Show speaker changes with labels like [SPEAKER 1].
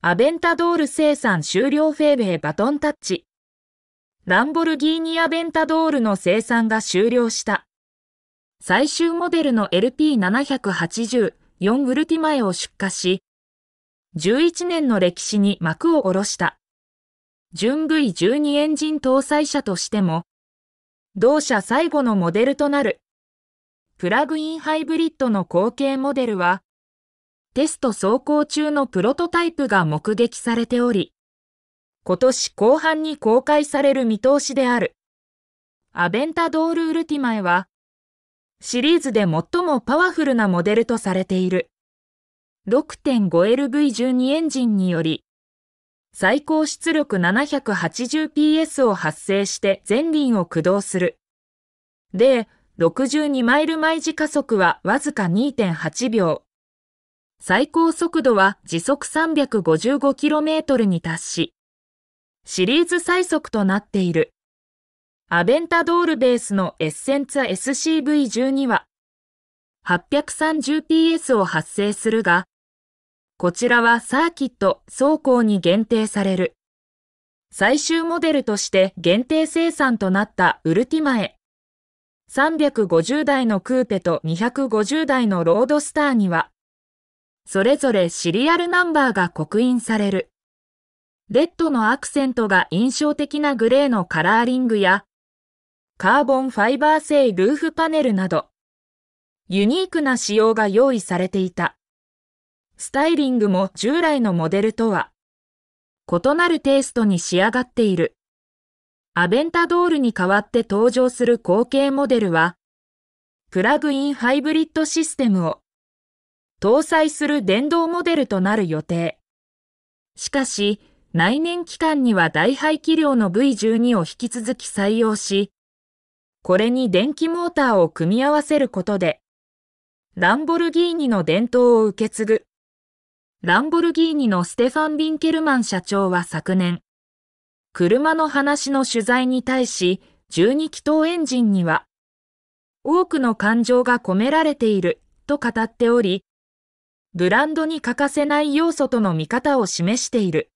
[SPEAKER 1] アベンタドール生産終了フェーベーバトンタッチ。ランボルギーニアベンタドールの生産が終了した。最終モデルの LP784 ウルティマエを出荷し、11年の歴史に幕を下ろした。純 V12 エンジン搭載車としても、同社最後のモデルとなる。プラグインハイブリッドの後継モデルは、テスト走行中のプロトタイプが目撃されており、今年後半に公開される見通しである。アベンタドール・ウルティマエは、シリーズで最もパワフルなモデルとされている。6.5LV12 エンジンにより、最高出力 780PS を発生して前輪を駆動する。で、62マイル毎時加速はわずか2.8秒。最高速度は時速 355km に達し、シリーズ最速となっている。アベンタドールベースのエッセンツァ SCV12 は、830PS を発生するが、こちらはサーキット走行に限定される。最終モデルとして限定生産となったウルティマエ。350台のクーペと250台のロードスターには、それぞれシリアルナンバーが刻印される。レッドのアクセントが印象的なグレーのカラーリングや、カーボンファイバー製ルーフパネルなど、ユニークな仕様が用意されていた。スタイリングも従来のモデルとは、異なるテイストに仕上がっている。アベンタドールに代わって登場する後継モデルは、プラグインハイブリッドシステムを搭載する電動モデルとなる予定。しかし、内燃機関には大排気量の V12 を引き続き採用し、これに電気モーターを組み合わせることで、ランボルギーニの伝統を受け継ぐ。ランボルギーニのステファン・ビンケルマン社長は昨年、車の話の取材に対し、12気筒エンジンには、多くの感情が込められていると語っており、ブランドに欠かせない要素との見方を示している。